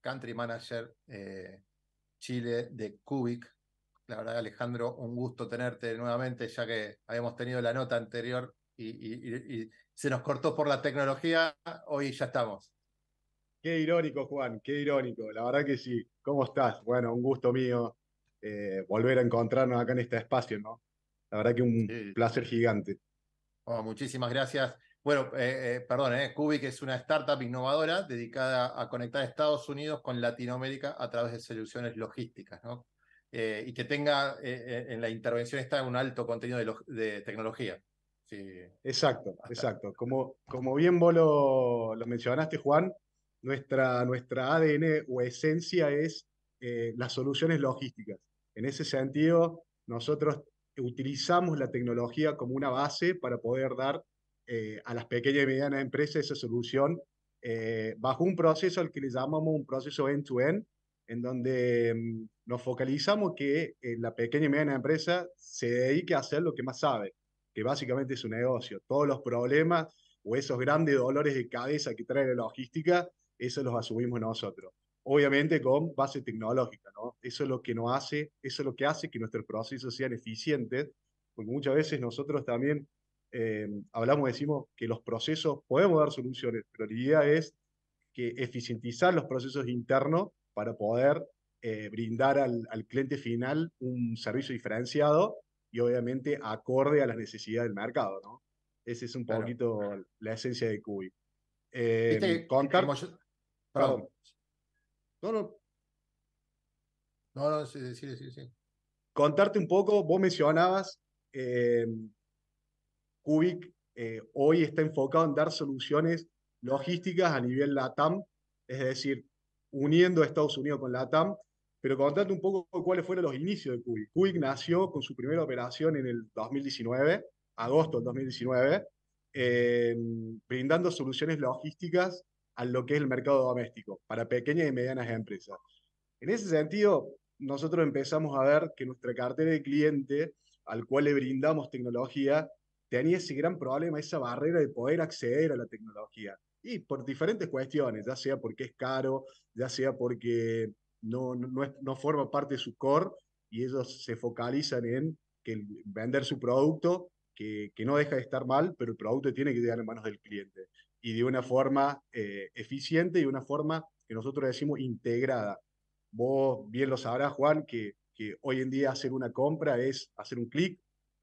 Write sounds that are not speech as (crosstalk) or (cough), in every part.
country manager eh, Chile de Cubic. La verdad, Alejandro, un gusto tenerte nuevamente, ya que habíamos tenido la nota anterior y, se nos cortó por la tecnología. Hoy ya estamos. Qué irónico, Juan, qué irónico. La verdad que sí. ¿Cómo estás? Bueno, un gusto mío eh, volver a encontrarnos acá en este espacio, ¿no? La verdad que un placer gigante. Oh, muchísimas gracias. Bueno, eh, eh, perdón, eh, Cubic es una startup innovadora dedicada a conectar Estados Unidos con Latinoamérica a través de soluciones logísticas, ¿no? Eh, y que tenga en la intervención está un alto contenido de, tecnología. Sí. Exacto, exacto. Como, como bien vos lo, lo, mencionaste, Juan, nuestra, nuestra ADN o esencia es las soluciones logísticas. En ese sentido, nosotros utilizamos la tecnología como una base para poder dar eh, a las pequeñas y medianas empresas esa solución eh, bajo un proceso al que le llamamos un proceso end-to-end, en donde mm, nos focalizamos que eh, la pequeña y mediana empresa se dedique a hacer lo que más sabe, que básicamente es su negocio. Todos los problemas o esos grandes dolores de cabeza que trae la logística, eso los asumimos nosotros. Obviamente con base tecnológica, ¿no? Eso es lo que nos hace, eso es lo que hace que nuestros procesos sean eficientes, porque muchas veces nosotros también eh, hablamos, decimos que los procesos podemos dar soluciones, pero la idea es que eficientizar los procesos internos para poder eh, brindar al, cliente final un servicio diferenciado y obviamente acorde a las necesidades del mercado, ¿no? Esa es un poquito la esencia de CUI. Eh, perdón. No, no. No, no, sí, sí, sí. Contarte un poco, vos mencionabas eh, Cubic eh, hoy está enfocado en dar soluciones logísticas a nivel LATAM, es decir, uniendo Estados Unidos con LATAM. Pero contate un poco cuáles fueron los inicios de Cubic. Cubic nació con su primera operación en el 2019, agosto del 2019, em, brindando soluciones logísticas a lo que es el mercado doméstico para pequeñas y medianas empresas. En ese sentido, nosotros empezamos a ver que nuestra cartera de cliente, al cual le brindamos tecnología, tenía ese gran problema, esa barrera de poder acceder a la tecnología. Y por diferentes cuestiones, ya sea porque es caro, ya sea porque no, no, forma parte de su core y ellos se focalizan en que vender su producto, que, que, no deja de estar mal, pero el producto tiene que llegar en manos del cliente y de una forma eh, eficiente y de una forma que nosotros decimos integrada. Vos bien lo sabrás, Juan, que, que hoy en día hacer una compra es hacer un clic,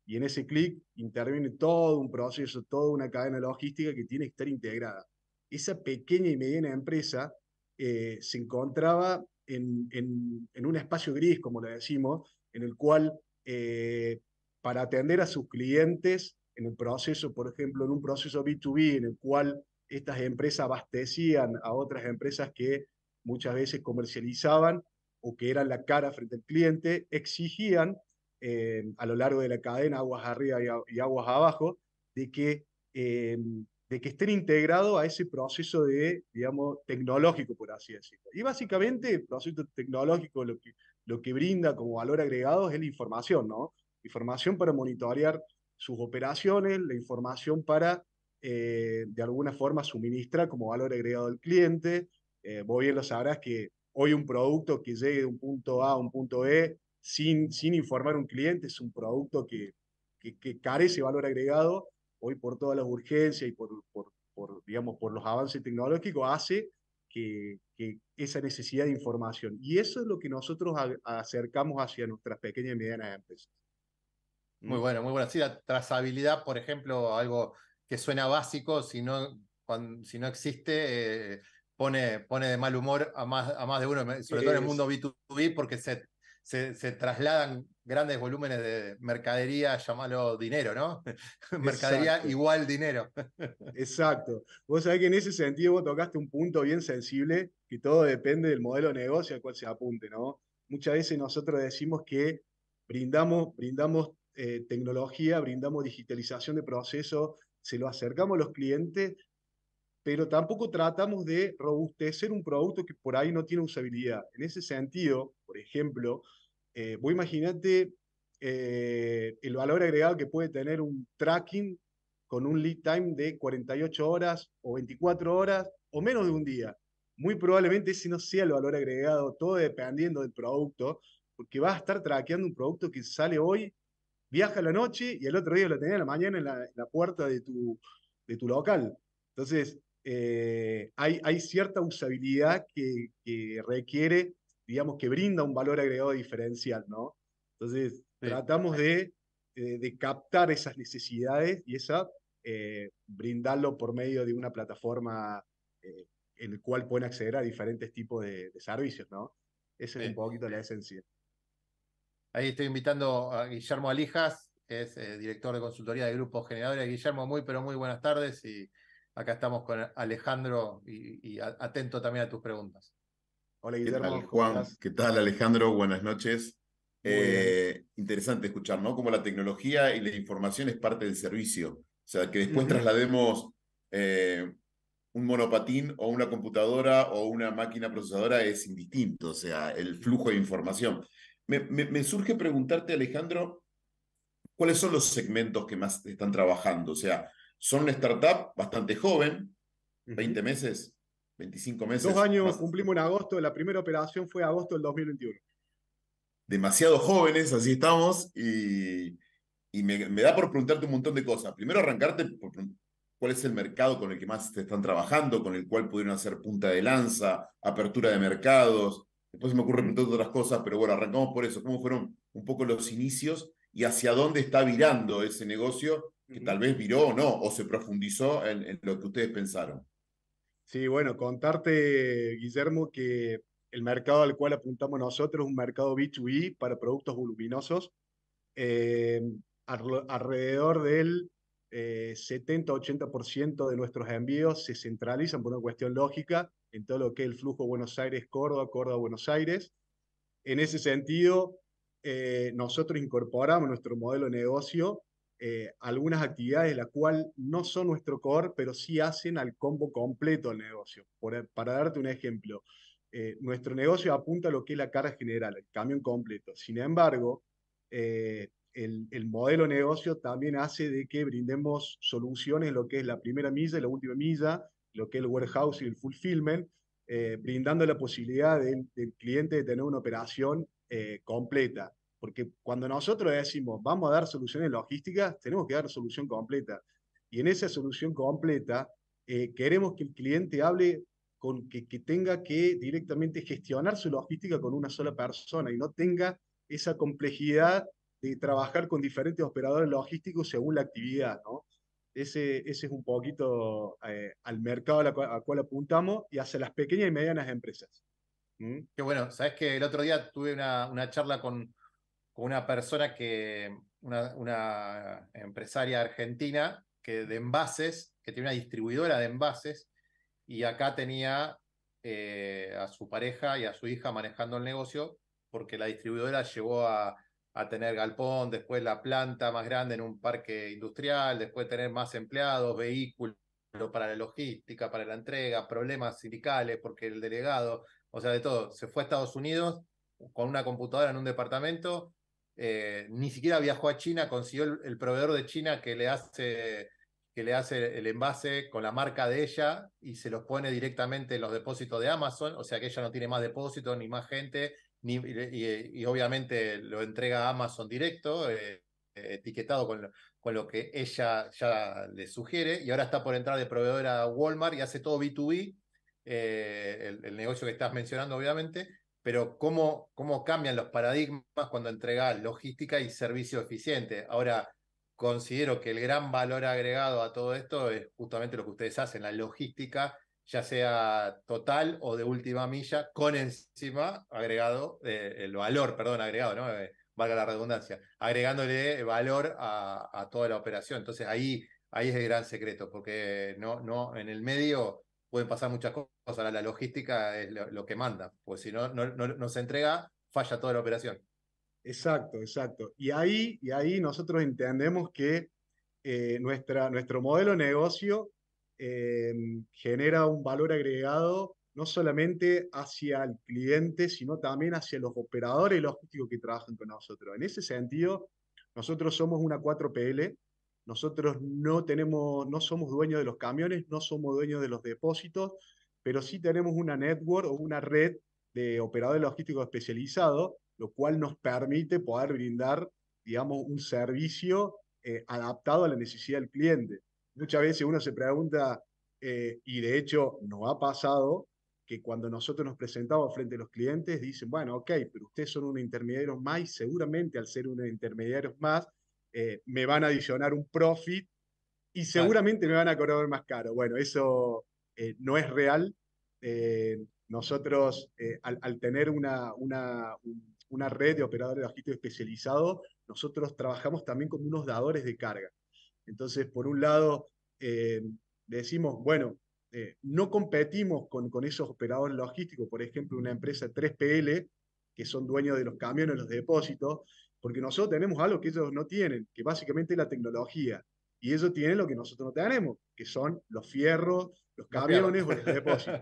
y en ese clic interviene todo un proceso, toda una cadena logística que tiene que estar integrada. Esa pequeña y mediana empresa eh, se encontraba en, en, un espacio gris, como le decimos, en el cual eh, para atender a sus clientes en el proceso, por ejemplo, en un proceso B2B, en el cual estas empresas abastecían a otras empresas que muchas veces comercializaban o que eran la cara frente al cliente, exigían eh, a lo largo de la cadena, aguas arriba y, aguas abajo, de que, eh, de que estén integrados a ese proceso de, digamos, tecnológico, por así decirlo. Y básicamente el proceso tecnológico lo que, lo que brinda como valor agregado es la información, ¿no? Información para monitorear sus operaciones, la información para, eh, de alguna forma, suministrar como valor agregado al cliente. vos bien lo sabrás que hoy un producto que llegue de un punto A a un punto B sin, informar a un cliente, es un producto que, que, carece valor agregado, hoy por todas las urgencias y por, digamos, por los avances tecnológicos, hace que, esa necesidad de información. Y eso es lo que nosotros acercamos hacia nuestras pequeñas y medianas empresas. Muy bueno, muy bueno. Sí, la trazabilidad, por ejemplo, algo que suena básico, si no, si no existe, eh, pone, pone de mal humor a más, a más de uno, sobre todo en el mundo B2B, porque se se, trasladan grandes volúmenes de mercadería, llamarlo dinero, ¿no? (laughs) mercadería igual dinero. (laughs) Exacto. Vos sabés que en ese sentido vos tocaste un punto bien sensible, que todo depende del modelo de negocio al cual se apunte, ¿no? Muchas veces nosotros decimos que brindamos, brindamos eh, tecnología, brindamos digitalización de procesos, se lo acercamos a los clientes, pero tampoco tratamos de robustecer un producto que por ahí no tiene usabilidad. En ese sentido, por ejemplo, voy eh, vos imagínate eh, el valor agregado que puede tener un tracking con un lead time de 48 horas o 24 horas o menos de un día. Muy probablemente ese no sea el valor agregado, todo dependiendo del producto, porque vas a estar traqueando un producto que sale hoy, viaja a la noche y el otro día lo tenés a la mañana en la, puerta de tu, de tu local. Entonces, eh, hay, cierta usabilidad que, requiere, digamos, que brinda un valor agregado diferencial, ¿no? Entonces, tratamos eh, de, captar esas necesidades y esa, eh, brindarlo por medio de una plataforma en la cual pueden acceder a diferentes tipos de, servicios, ¿no? Esa es un poquito la esencia. Ahí estoy invitando a Guillermo Alijas, es director de consultoría de Grupo Generadores. Guillermo, muy pero muy buenas tardes y acá estamos con Alejandro y, atento también a tus preguntas. Hola Guillermo. ¿Qué tal, Juan? ¿Qué tal Alejandro? Buenas noches. Eh, interesante escuchar, ¿no? Como la tecnología y la información es parte del servicio. O sea, que después traslademos eh, un monopatín o una computadora o una máquina procesadora es indistinto, o sea, el flujo de información. me surge preguntarte, Alejandro, ¿cuáles son los segmentos que más están trabajando? O sea, son una startup bastante joven, 20 meses, 25 meses. Dos años cumplimos en agosto, la primera operación fue agosto del 2021. Demasiado jóvenes, así estamos, y, me, da por preguntarte un montón de cosas. Primero arrancarte por cuál es el mercado con el que más te están trabajando, con el cual pudieron hacer punta de lanza, apertura de mercados. Después se me ocurren todas otras cosas, pero bueno, arrancamos por eso. ¿Cómo fueron un poco los inicios y hacia dónde está virando ese negocio que tal vez viró o no, o se profundizó en, lo que ustedes pensaron. Sí, bueno, contarte, Guillermo, que el mercado al cual apuntamos nosotros es un mercado B2B para productos voluminosos. Em, alrededor del eh, 70-80% de nuestros envíos se centralizan por una cuestión lógica en todo lo que es el flujo Buenos Aires-Córdoba, Córdoba-Buenos Aires. En ese sentido, eh, nosotros incorporamos nuestro modelo de negocio eh, algunas actividades, la cual no son nuestro core, pero sí hacen al combo completo del negocio. E, para darte un ejemplo, eh, nuestro negocio apunta a lo que es la cara general, el camión completo. Sin embargo, eh, el, modelo negocio también hace de que brindemos soluciones lo que es la primera milla y la última milla, lo que es el warehouse y el fulfillment, brindando la posibilidad del, del cliente de tener una operación completa porque cuando nosotros decimos vamos a dar soluciones logísticas, tenemos que dar solución completa. Y en esa solución completa eh, queremos que el cliente hable con que, que, tenga que directamente gestionar su logística con una sola persona y no tenga esa complejidad de trabajar con diferentes operadores logísticos según la actividad. ¿no? Ese, ese es un poquito eh, al mercado al cual, apuntamos y hacia las pequeñas y medianas empresas. ¿Mm? Qué bueno, sabes que el otro día tuve una, una charla con, con una persona que, una, empresaria argentina que de envases, que tiene una distribuidora de envases, y acá tenía eh, a su pareja y a su hija manejando el negocio, porque la distribuidora llegó a, a, tener galpón, después la planta más grande en un parque industrial, después tener más empleados, vehículos para la logística, para la entrega, problemas sindicales, porque el delegado, o sea, de todo, se fue a Estados Unidos con una computadora en un departamento eh, ni siquiera viajó a China, consiguió el, proveedor de China que le, hace, que le hace el envase con la marca de ella y se los pone directamente en los depósitos de Amazon, o sea que ella no tiene más depósitos ni más gente, y, obviamente lo entrega a Amazon directo, eh, eh, etiquetado con, con lo que ella ya le sugiere, y ahora está por entrar de proveedora a Walmart y hace todo B2B, el negocio que estás mencionando obviamente, pero cómo, cómo cambian los paradigmas cuando entregas logística y servicio eficiente. Ahora, considero que el gran valor agregado a todo esto es justamente lo que ustedes hacen, la logística, ya sea total o de última milla, con encima agregado, eh, el valor, perdón, agregado, ¿no? Eh, valga la redundancia, agregándole valor a, toda la operación. Entonces ahí, ahí es el gran secreto, porque no, no, en el medio pueden pasar muchas cosas. Ahora la logística es lo, que manda, pues si no, no, se entrega, falla toda la operación. Exacto, exacto. Y ahí, y ahí nosotros entendemos que eh, nuestra, nuestro modelo de negocio eh, genera un valor agregado no solamente hacia el cliente, sino también hacia los operadores logísticos que trabajan con nosotros. En ese sentido, nosotros somos una 4PL, nosotros no tenemos, no somos dueños de los camiones, no somos dueños de los depósitos, pero sí tenemos una network o una red de operadores logísticos especializados, lo cual nos permite poder brindar, digamos, un servicio eh, adaptado a la necesidad del cliente. Muchas veces uno se pregunta, eh, y de hecho nos ha pasado, que cuando nosotros nos presentamos frente a los clientes, dicen, bueno, ok, pero ustedes son unos intermediarios más y seguramente al ser unos intermediarios más, eh, me van a adicionar un profit y seguramente me van a cobrar más caro. Bueno, eso eh, no es real. Eh, nosotros, al, tener una, una, una red de operadores logísticos especializados, nosotros trabajamos también como unos dadores de carga. Entonces, por un lado, decimos, bueno, no competimos con, con esos operadores logísticos, por ejemplo, una empresa 3PL, que son dueños de los camiones, los depósitos, porque nosotros tenemos algo que ellos no tienen, que básicamente es la tecnología, y ellos tienen lo que nosotros no tenemos, que son los fierros, los camiones o los depósitos.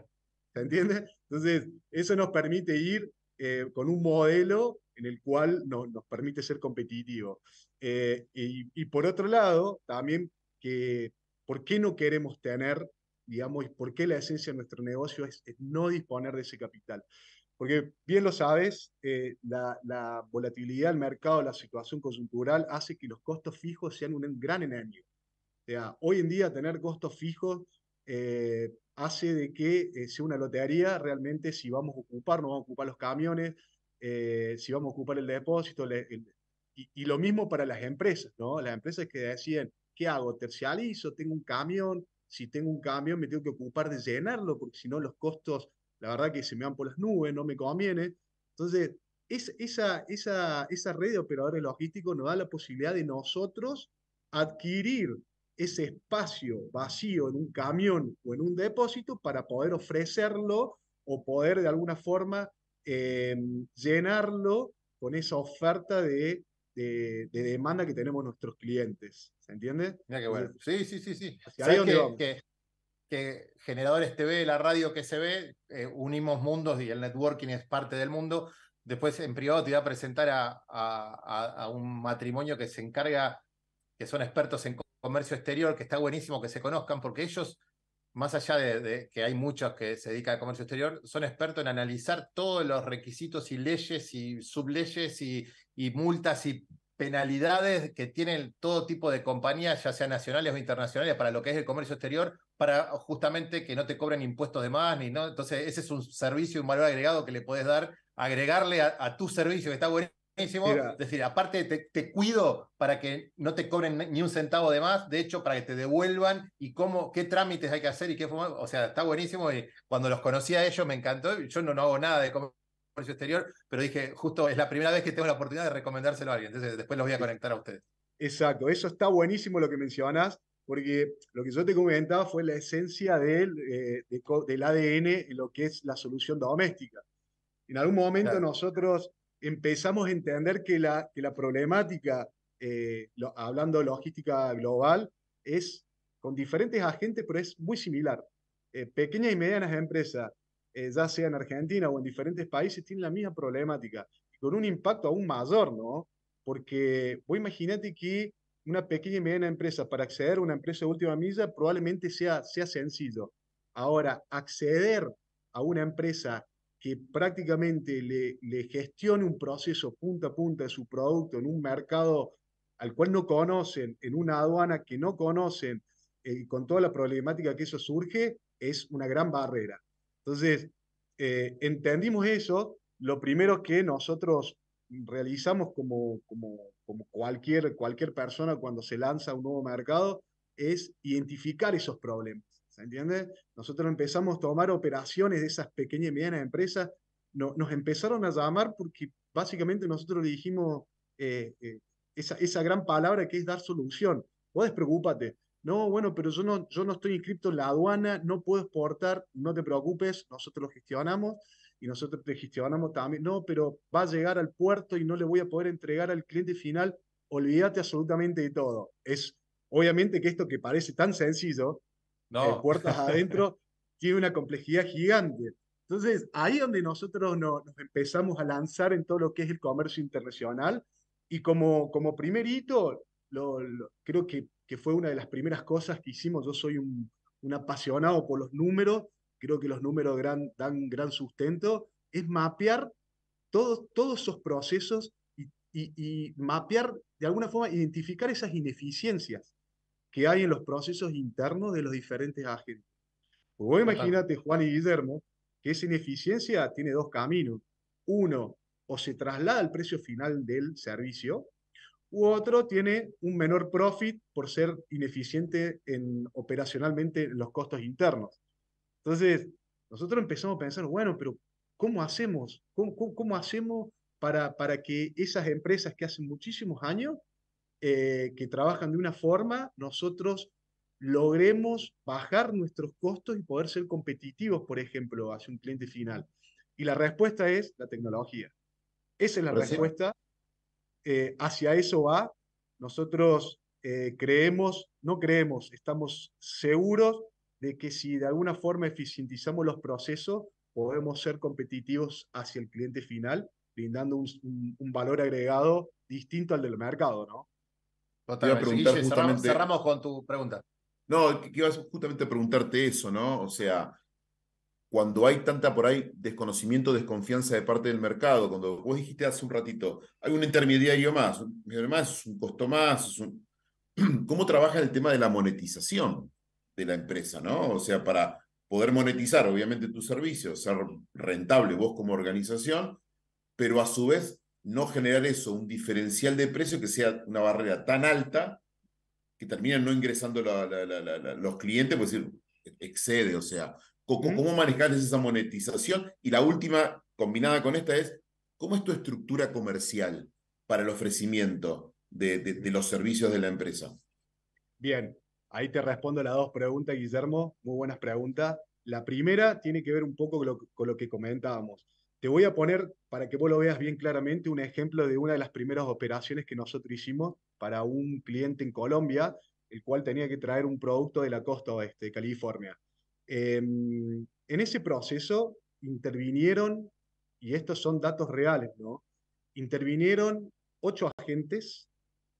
¿Se entiende? Entonces, eso nos permite ir eh, con un modelo en el cual nos permite ser competitivos. Eh, y, por otro lado, también que por qué no queremos tener, digamos, y por qué la esencia de nuestro negocio es no disponer de ese capital. Porque bien lo sabes, eh, la, la, volatilidad del mercado, la situación coyuntural hace que los costos fijos sean un gran enemigo. O sea, hoy en día tener costos fijos eh, hace de que eh, sea una lotería realmente si vamos a ocupar, no vamos a ocupar los camiones, si vamos a ocupar el depósito. y, lo mismo para las empresas, ¿no? Las empresas que deciden ¿qué hago? ¿Tercializo? ¿Tengo un camión? Si tengo un camión me tengo que ocupar de llenarlo porque si no los costos la verdad que se me van por las nubes, no me conviene. Entonces, esa, esa, esa red de operadores logísticos nos da la posibilidad de nosotros adquirir ese espacio vacío en un camión o en un depósito para poder ofrecerlo o poder de alguna forma eh, llenarlo con esa oferta de, demanda que tenemos nuestros clientes. ¿Se entiende? Mira qué bueno. sí, sí, sí, sí que Generadores TV, la radio que se ve, eh, unimos mundos y el networking es parte del mundo. Después en privado te iba a presentar a, a, un matrimonio que se encarga, que son expertos en comercio exterior, que está buenísimo que se conozcan, porque ellos, más allá de, que hay muchos que se dedican a comercio exterior, son expertos en analizar todos los requisitos y leyes y subleyes y, y multas y penalidades que tienen todo tipo de compañías, ya sean nacionales o internacionales, para lo que es el comercio exterior, para justamente que no te cobren impuestos de más, ni no. Entonces, ese es un servicio, un valor agregado que le puedes dar, agregarle a, tu servicio, que está buenísimo. Es decir, aparte te, cuido para que no te cobren ni un centavo de más, de hecho, para que te devuelvan y cómo, qué trámites hay que hacer y qué O sea, está buenísimo. Y cuando los conocí a ellos me encantó. Yo no, no hago nada de comercio precio exterior, pero dije, justo es la primera vez que tengo la oportunidad de recomendárselo a alguien, entonces después los voy a conectar a ustedes. Exacto, eso está buenísimo lo que mencionas, porque lo que yo te comentaba fue la esencia del, eh, del ADN lo que es la solución doméstica. En algún momento nosotros empezamos a entender que la, que la problemática, eh, hablando logística global, es con diferentes agentes, pero es muy similar. Eh, pequeñas y medianas empresas, eh, ya sea en Argentina o en diferentes países, tienen la misma problemática, con un impacto aún mayor, ¿no? Porque vos imagínate que una pequeña y mediana empresa, para acceder a una empresa de última milla, probablemente sea, sea sencillo. Ahora, acceder a una empresa que prácticamente le, le, gestione un proceso punta a punta de su producto en un mercado al cual no conocen, en una aduana que no conocen, eh, y con toda la problemática que eso surge, es una gran barrera. Entonces, eh, entendimos eso, lo primero que nosotros realizamos como, como, como cualquier, cualquier persona cuando se lanza un nuevo mercado es identificar esos problemas. ¿Se entiende? Nosotros empezamos a tomar operaciones de esas pequeñas y medianas empresas. nos empezaron a llamar porque básicamente nosotros le dijimos eh, eh, esa, esa, gran palabra que es dar solución. Vos despreocúpate. No, bueno, pero yo no, yo no estoy inscrito en la aduana, no puedo exportar, no te preocupes, nosotros lo gestionamos y nosotros te gestionamos también. No, pero va a llegar al puerto y no le voy a poder entregar al cliente final. Olvídate absolutamente de todo. Es obviamente que esto que parece tan sencillo, eh, puertas adentro, (laughs) tiene una complejidad gigante. Entonces, ahí es donde nosotros nos, empezamos a lanzar en todo lo que es el comercio internacional. Y como, como primer hito, creo que que fue una de las primeras cosas que hicimos. Yo soy un, apasionado por los números, creo que los números dan gran sustento, es mapear todos, todos esos procesos y, mapear, de alguna forma, identificar esas ineficiencias que hay en los procesos internos de los diferentes agentes. Pues vos imagínate, Juan y Guillermo, que esa ineficiencia tiene dos caminos. Uno, o se traslada al precio final del servicio, u otro tiene un menor profit por ser ineficiente en, operacionalmente en los costos internos. Entonces, nosotros empezamos a pensar, bueno, pero ¿cómo hacemos? ¿Cómo, cómo, hacemos para, para que esas empresas que hacen muchísimos años, eh, que trabajan de una forma, nosotros logremos bajar nuestros costos y poder ser competitivos, por ejemplo, hacia un cliente final? Y la respuesta es la tecnología. Esa es la respuesta eh, hacia eso va. Nosotros eh, creemos, no creemos, estamos seguros de que si de alguna forma eficientizamos los procesos, podemos ser competitivos hacia el cliente final, brindando un, valor agregado distinto al del mercado, ¿no? cerramos, con tu pregunta. No, que justamente a preguntarte eso, ¿no? O sea, cuando hay tanta por ahí desconocimiento, desconfianza de parte del mercado, cuando vos dijiste hace un ratito, hay un intermediario más, además es un costo más, es un... (clears throat) ¿cómo trabaja el tema de la monetización de la empresa? ¿no? O sea, para poder monetizar obviamente tus servicios, ser rentable vos como organización, pero a su vez no generar eso, un diferencial de precio que sea una barrera tan alta que terminan no ingresando los clientes, pues decir, excede, o sea, ¿Cómo, manejar esa monetización? Y la última, combinada con esta, es ¿cómo es tu estructura comercial para el ofrecimiento de, los servicios de la empresa? Bien, ahí te respondo las dos preguntas, Guillermo. Muy buenas preguntas. La primera tiene que ver un poco con lo, que comentábamos. Te voy a poner, para que vos lo veas bien claramente, un ejemplo de una de las primeras operaciones que nosotros hicimos para un cliente en Colombia, el cual tenía que traer un producto de la costa oeste, de California. Em, en ese proceso intervinieron, y estos son datos reales, ¿no? Intervinieron ocho agentes,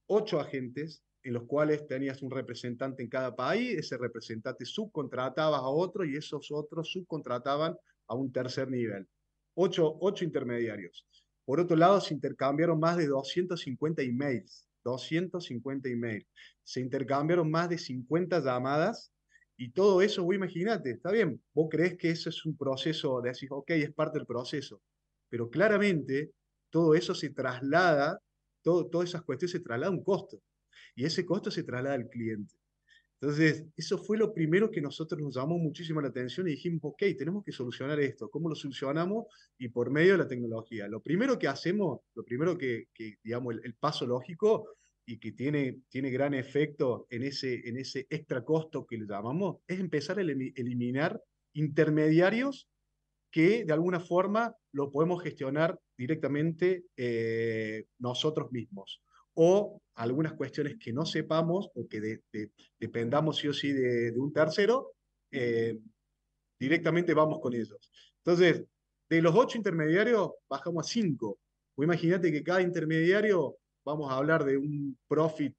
ocho agentes en los cuales tenías un representante en cada país, ese representante subcontrataba a otro y esos otros subcontrataban a un tercer nivel. Ocho, ocho intermediarios. Por otro lado, se intercambiaron más de 250 emails, 250 emails. Se intercambiaron más de 50 llamadas y todo eso, vos imagínate, está bien, vos crees que eso es un proceso, decís, ok, es parte del proceso, pero claramente todo eso se traslada, todo, todas esas cuestiones se traslada a un costo, y ese costo se traslada al cliente. Entonces, eso fue lo primero que nosotros nos llamó muchísimo la atención y dijimos, ok, tenemos que solucionar esto. ¿Cómo lo solucionamos? Y por medio de la tecnología. Lo primero que hacemos, lo primero que, digamos, el, el, paso lógico y que tiene, tiene gran efecto en ese, en ese extra costo que le llamamos, es empezar a eliminar intermediarios que de alguna forma lo podemos gestionar directamente eh, nosotros mismos. O algunas cuestiones que no sepamos o que dependamos sí o sí de, un tercero, eh, directamente vamos con ellos. Entonces, de los ocho intermediarios, bajamos a cinco. O pues imagínate que cada intermediario vamos a hablar de un profit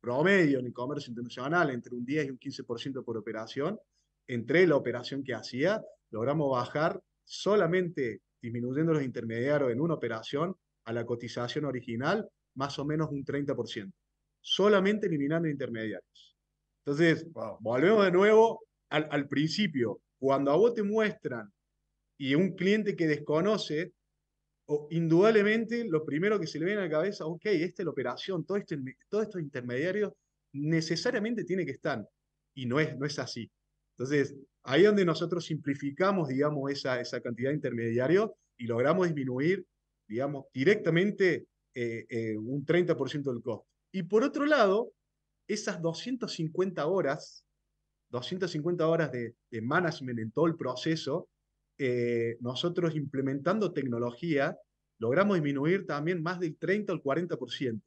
promedio en el comercio internacional entre un 10 y un 15% por operación, entre la operación que hacía, logramos bajar solamente disminuyendo los intermediarios en una operación a la cotización original más o menos un 30%, solamente eliminando intermediarios. Entonces, volvemos de nuevo al, al principio. Cuando a vos te muestran y un cliente que desconoce, o, indudablemente lo primero que se le viene a la cabeza, ok, esta es la operación, todo todos estos intermediarios necesariamente tiene que estar, y no es, no es así. Entonces, ahí es donde nosotros simplificamos, digamos, esa, esa cantidad de intermediarios y logramos disminuir, digamos, directamente eh, eh, un 30% del costo. Y por otro lado, esas 250 horas, 250 horas de, de management en todo el proceso, eh, nosotros implementando tecnología, logramos disminuir también más del 30 al 40%.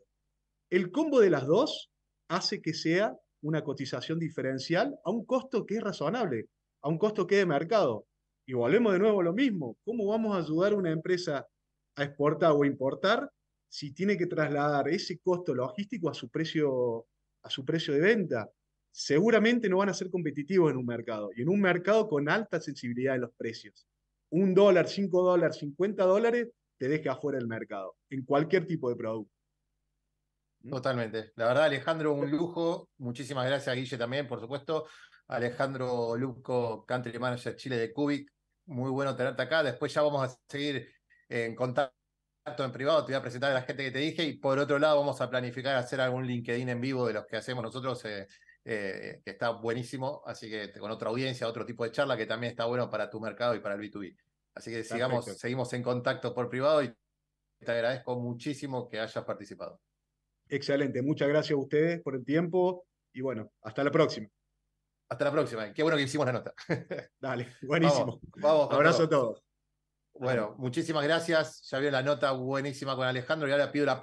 El combo de las dos hace que sea una cotización diferencial a un costo que es razonable, a un costo que es de mercado. Y volvemos de nuevo a lo mismo. ¿Cómo vamos a ayudar a una empresa a exportar o importar si tiene que trasladar ese costo logístico a su precio, a su precio de venta? seguramente no van a ser competitivos en un mercado, y en un mercado con alta sensibilidad de los precios. Un dólar, cinco dólares, cincuenta dólares, te deja afuera del mercado, en cualquier tipo de producto. ¿Mm? Totalmente. La verdad, Alejandro, un lujo. Muchísimas gracias, Guille, también, por supuesto. Alejandro luco Country Manager Chile de Cubic. Muy bueno tenerte acá. Después ya vamos a seguir en contacto en privado. Te voy a presentar a la gente que te dije. Y por otro lado, vamos a planificar hacer algún LinkedIn en vivo de los que hacemos nosotros eh, eh, que está buenísimo, así que con otra audiencia, otro tipo de charla que también está bueno para tu mercado y para el B2B. Así que sigamos, seguimos en contacto por privado y te agradezco muchísimo que hayas participado. Excelente, muchas gracias a ustedes por el tiempo y bueno, hasta la próxima. Hasta la próxima. Qué bueno que hicimos la nota. (laughs) Dale, buenísimo. Vamos, Abrazo a todos. Bueno, muchísimas gracias. Ya vio la nota buenísima con Alejandro y ahora pido la